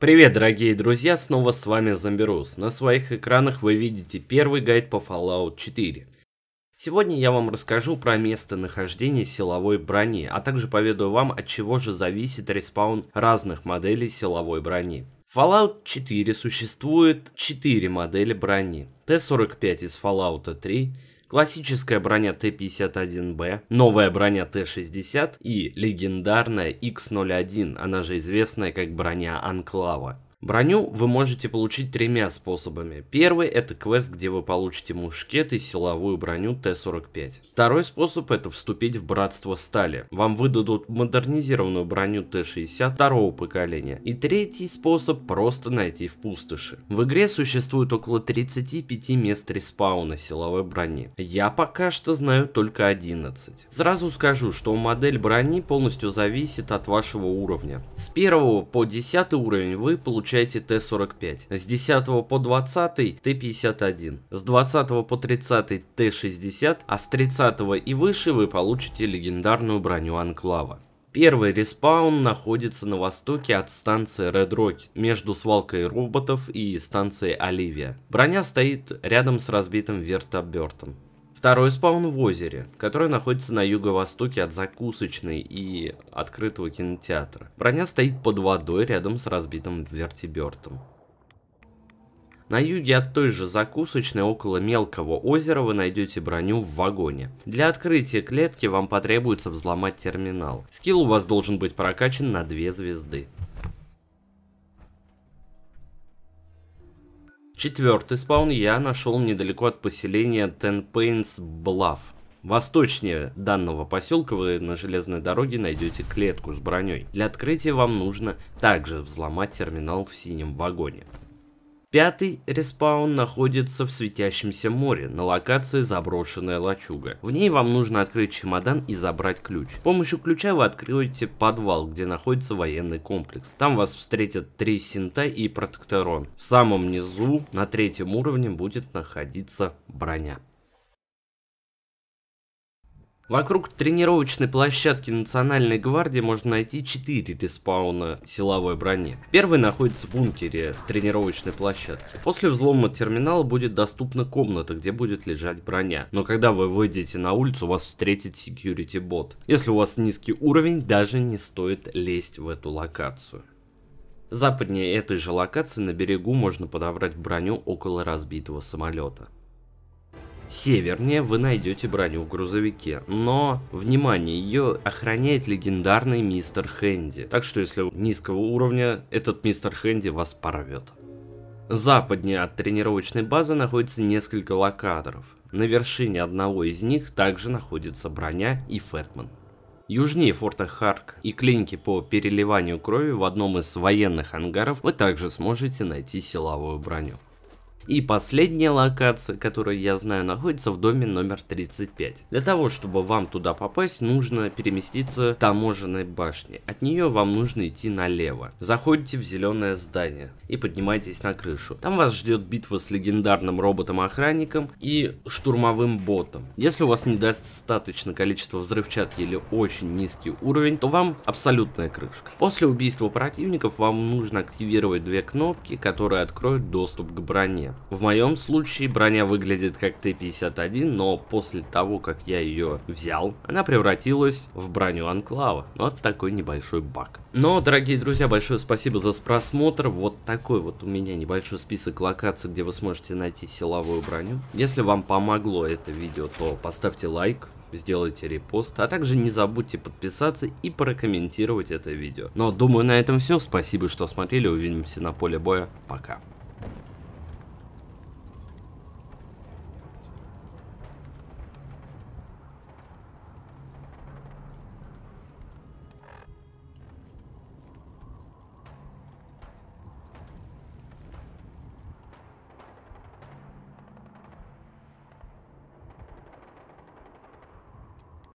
Привет, дорогие друзья, снова с вами Зомбирус. На своих экранах вы видите первый гайд по Fallout 4. Сегодня я вам расскажу про местонахождение силовой брони, а также поведаю вам, от чего же зависит респаун разных моделей силовой брони. В Fallout 4 существует 4 модели брони. Т-45 из Fallout 3, классическая броня Т-51Б, новая броня Т-60 и легендарная X-01, она же известная как броня Анклава. Броню вы можете получить тремя способами. Первый это квест, где вы получите мушкет и силовую броню Т-45. Второй способ это вступить в Братство Стали. Вам выдадут модернизированную броню Т-60 второго поколения. И третий способ просто найти в пустоши. В игре существует около 35 мест респауна силовой брони. Я пока что знаю только 11. Сразу скажу, что модель брони полностью зависит от вашего уровня. С первого по 10 уровень вы получите получаете Т-45. С 10 по 20 Т-51. С 20 по 30 Т-60, а с 30 и выше вы получите легендарную броню Анклава. Первый респаун находится на востоке от станции Red Rocket, между свалкой роботов и станцией Оливия. Броня стоит рядом с разбитым вертолетом. Второй спаун в озере, которое находится на юго-востоке от закусочной и открытого кинотеатра. Броня стоит под водой рядом с разбитым вертибертом. На юге от той же закусочной около мелкого озера вы найдете броню в вагоне. Для открытия клетки вам потребуется взломать терминал. Скилл у вас должен быть прокачан на 2 звезды. Четвертый спаун я нашел недалеко от поселения Тенпейнс Bluff. Восточнее данного поселка вы на железной дороге найдете клетку с броней. Для открытия вам нужно также взломать терминал в синем вагоне. Пятый респаун находится в светящемся море, на локации заброшенная лачуга. В ней вам нужно открыть чемодан и забрать ключ. С помощью ключа вы откроете подвал, где находится военный комплекс. Там вас встретят три синта и протекторон. В самом низу, на третьем уровне, будет находиться броня. Вокруг тренировочной площадки Национальной гвардии можно найти 4 респауна силовой брони. Первый находится в бункере тренировочной площадки. После взлома терминала будет доступна комната, где будет лежать броня. Но когда вы выйдете на улицу, вас встретит security бот. Если у вас низкий уровень, даже не стоит лезть в эту локацию. Западнее этой же локации на берегу можно подобрать броню около разбитого самолета. Севернее вы найдете броню в грузовике, но, внимание, ее охраняет легендарный мистер Хэнди. Так что если вы низкого уровня, этот мистер Хэнди вас порвет. Западнее от тренировочной базы находится несколько локаторов. На вершине одного из них также находится броня и Фэтмен. Южнее форта Харк и клиники по переливанию крови в одном из военных ангаров вы также сможете найти силовую броню. И последняя локация, которую я знаю, находится в доме номер 35. Для того, чтобы вам туда попасть, нужно переместиться к таможенной башне. От нее вам нужно идти налево. Заходите в зеленое здание и поднимайтесь на крышу. Там вас ждет битва с легендарным роботом-охранником и штурмовым ботом. Если у вас недостаточно количества взрывчатки или очень низкий уровень, то вам абсолютная крышка. После убийства противников вам нужно активировать две кнопки, которые откроют доступ к броне. В моем случае броня выглядит как Т-51, но после того, как я ее взял, она превратилась в броню Анклава. Ну, вот такой небольшой баг. Но, дорогие друзья, большое спасибо за просмотр. Вот такой вот у меня небольшой список локаций, где вы сможете найти силовую броню. Если вам помогло это видео, то поставьте лайк, сделайте репост, а также не забудьте подписаться и прокомментировать это видео. Но думаю на этом все, спасибо что смотрели, увидимся на поле боя, пока.